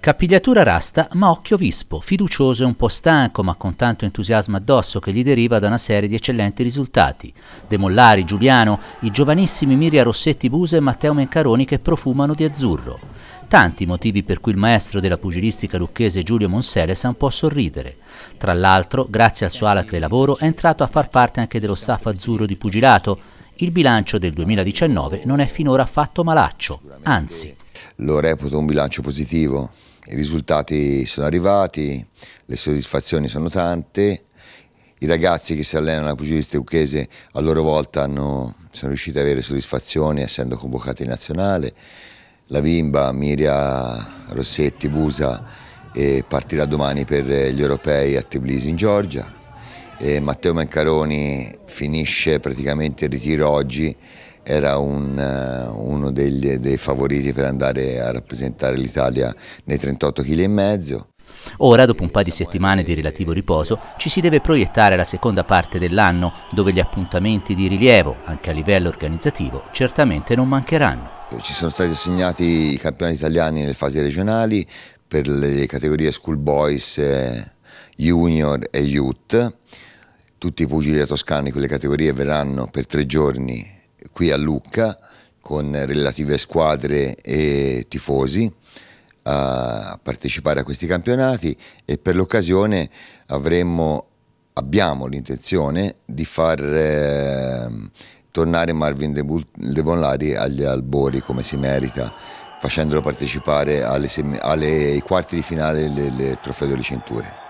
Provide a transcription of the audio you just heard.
Capigliatura rasta ma occhio vispo, fiducioso e un po' stanco ma con tanto entusiasmo addosso che gli deriva da una serie di eccellenti risultati. De Mollari, Giuliano, i giovanissimi Miria Rossetti Buse e Matteo Mencaroni che profumano di azzurro. Tanti motivi per cui il maestro della pugilistica lucchese Giulio Monsele sa un po' sorridere. Tra l'altro, grazie al suo alacre lavoro, è entrato a far parte anche dello staff azzurro di pugilato. Il bilancio del 2019 non è finora affatto malaccio, anzi. Lo reputo un bilancio positivo i risultati sono arrivati, le soddisfazioni sono tante, i ragazzi che si allenano alla pugilista Ucchese a loro volta hanno, sono riusciti ad avere soddisfazioni essendo convocati in nazionale, la bimba Miria Rossetti Busa partirà domani per gli europei a Tbilisi in Georgia, e Matteo Mancaroni finisce praticamente il ritiro oggi era un, eh, uno degli, dei favoriti per andare a rappresentare l'Italia nei 38 kg e mezzo. Ora, dopo un paio di settimane di relativo riposo, ci si deve proiettare alla seconda parte dell'anno, dove gli appuntamenti di rilievo, anche a livello organizzativo, certamente non mancheranno. Ci sono stati assegnati i campioni italiani nelle fasi regionali per le categorie School Boys, eh, Junior e Youth. Tutti i pugili toscani, quelle categorie, verranno per tre giorni qui a Lucca con relative squadre e tifosi a partecipare a questi campionati e per l'occasione avremmo, abbiamo l'intenzione di far eh, tornare Marvin De, Bull, De Bonlari agli albori come si merita facendolo partecipare alle, alle, ai quarti di finale del trofeo delle cinture.